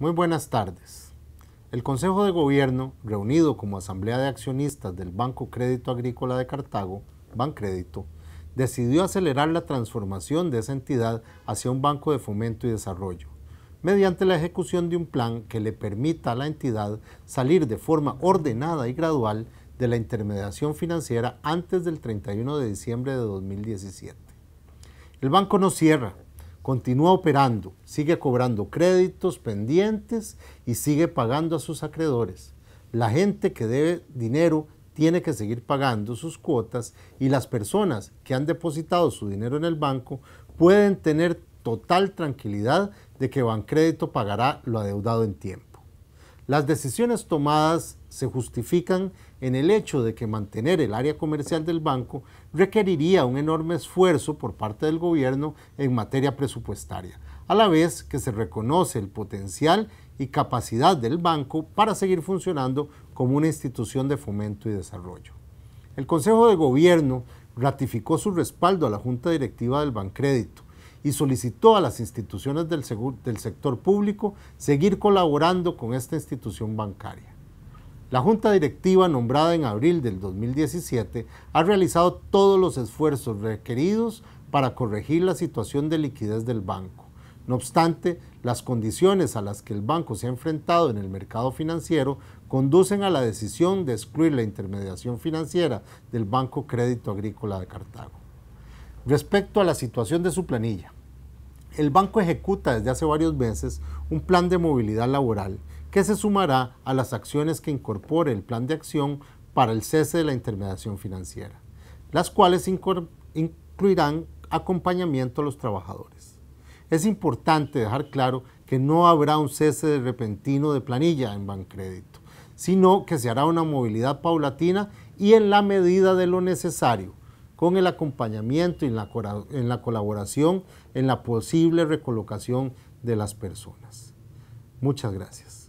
Muy buenas tardes. El Consejo de Gobierno, reunido como Asamblea de Accionistas del Banco Crédito Agrícola de Cartago, Bancrédito, decidió acelerar la transformación de esa entidad hacia un banco de fomento y desarrollo, mediante la ejecución de un plan que le permita a la entidad salir de forma ordenada y gradual de la intermediación financiera antes del 31 de diciembre de 2017. El banco no cierra, continúa operando, sigue cobrando créditos pendientes y sigue pagando a sus acreedores. La gente que debe dinero tiene que seguir pagando sus cuotas y las personas que han depositado su dinero en el banco pueden tener total tranquilidad de que Bancrédito pagará lo adeudado en tiempo. Las decisiones tomadas se justifican en el hecho de que mantener el área comercial del banco requeriría un enorme esfuerzo por parte del gobierno en materia presupuestaria, a la vez que se reconoce el potencial y capacidad del banco para seguir funcionando como una institución de fomento y desarrollo. El Consejo de Gobierno ratificó su respaldo a la Junta Directiva del Bancrédito, y solicitó a las instituciones del, sector público seguir colaborando con esta institución bancaria. La junta directiva nombrada en abril del 2017 ha realizado todos los esfuerzos requeridos para corregir la situación de liquidez del banco. No obstante, las condiciones a las que el banco se ha enfrentado en el mercado financiero conducen a la decisión de excluir la intermediación financiera del Banco Crédito Agrícola de Cartago. Respecto a la situación de su planilla, el banco ejecuta desde hace varios meses un plan de movilidad laboral que se sumará a las acciones que incorpore el plan de acción para el cese de la intermediación financiera, las cuales incluirán acompañamiento a los trabajadores. Es importante dejar claro que no habrá un cese repentino de planilla en Bancrédito, sino que se hará una movilidad paulatina y en la medida de lo necesario con el acompañamiento y en la, en la colaboración en la posible recolocación de las personas. Muchas gracias.